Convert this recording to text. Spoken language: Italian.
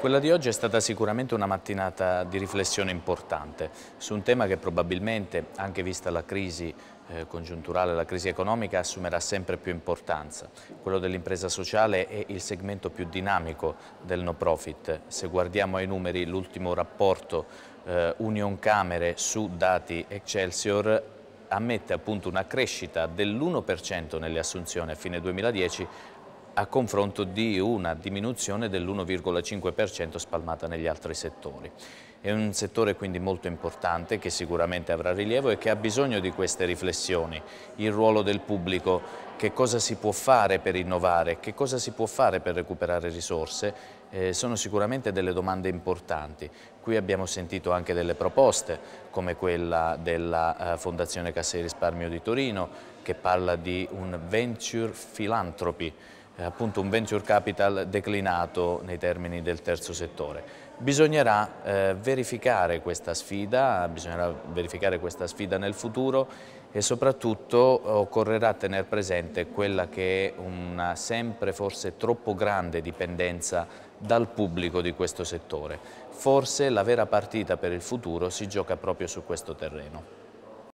Quella di oggi è stata sicuramente una mattinata di riflessione importante su un tema che probabilmente, anche vista la crisi eh, congiunturale, la crisi economica, assumerà sempre più importanza. Quello dell'impresa sociale è il segmento più dinamico del no profit. Se guardiamo ai numeri, l'ultimo rapporto eh, Union Camere su dati Excelsior ammette appunto una crescita dell'1% nelle assunzioni a fine 2010 a confronto di una diminuzione dell'1,5% spalmata negli altri settori. È un settore quindi molto importante che sicuramente avrà rilievo e che ha bisogno di queste riflessioni. Il ruolo del pubblico, che cosa si può fare per innovare, che cosa si può fare per recuperare risorse, eh, sono sicuramente delle domande importanti. Qui abbiamo sentito anche delle proposte, come quella della eh, Fondazione Casse Risparmio di Torino, che parla di un venture philanthropy, eh, appunto un venture capital declinato nei termini del terzo settore. Bisognerà eh, verificare questa sfida, bisognerà verificare questa sfida nel futuro e soprattutto occorrerà tenere presente quella che è una sempre forse troppo grande dipendenza dal pubblico di questo settore. Forse la vera partita per il futuro si gioca proprio su questo terreno.